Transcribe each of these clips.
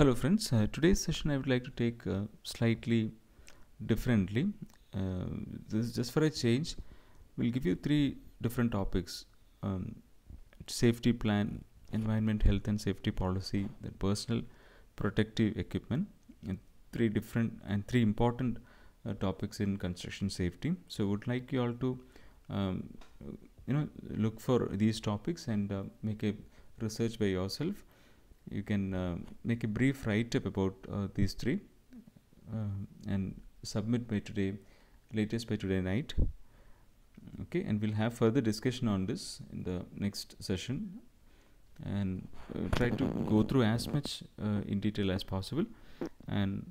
Hello friends, uh, today's session I would like to take uh, slightly differently. Uh, this is just for a change. We'll give you three different topics. Um, safety plan, environment, health and safety policy, then personal protective equipment and three different and three important uh, topics in construction safety. So would like you all to um, you know look for these topics and uh, make a research by yourself you can uh, make a brief write-up about uh, these three uh, and submit by today latest by today night okay and we'll have further discussion on this in the next session and uh, try to go through as much uh, in detail as possible and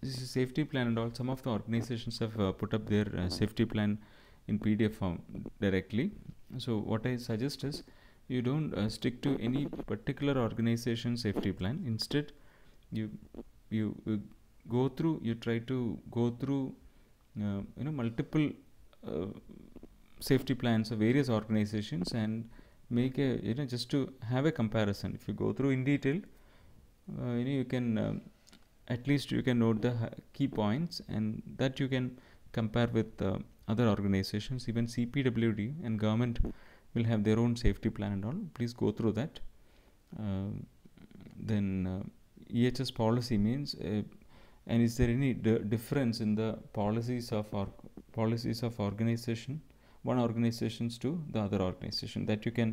this is safety plan and all some of the organizations have put up their safety plan in pdf form directly so what i suggest is you don't uh, stick to any particular organization safety plan instead you you, you go through you try to go through uh, you know multiple uh, safety plans of various organizations and make a you know just to have a comparison if you go through in detail uh, you know you can um, at least you can note the key points and that you can compare with uh, other organizations even cpwd and government will have their own safety plan and all please go through that um, uh, then ehs policy means uh, and is there any difference in the policies of our policies of organization one organizations to the other organization that you can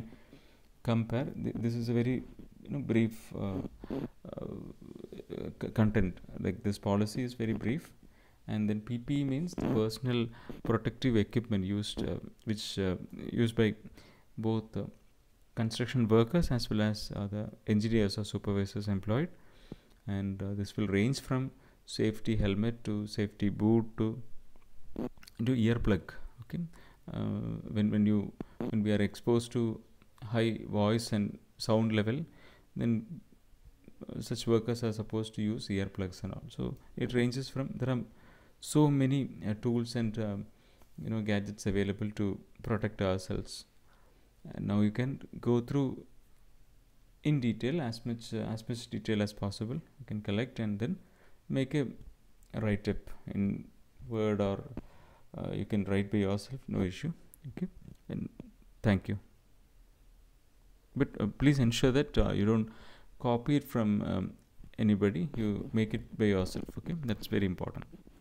compare Th this is a very you know brief uh, uh, content like this policy is very brief and then PPE means the personal protective equipment used uh, which uh, used by both construction workers as well as uh, the engineers or supervisors employed and uh, this will range from safety helmet to safety boot to to earplug okay uh, when when you when we are exposed to high voice and sound level then uh, such workers are supposed to use earplugs and all so it ranges from there are so many uh, tools and um, you know gadgets available to protect ourselves and uh, now you can go through in detail as much uh, as much detail as possible you can collect and then make a write up in word or uh, you can write by yourself no issue okay and thank you but uh, please ensure that uh, you don't copy it from um, anybody you make it by yourself okay that's very important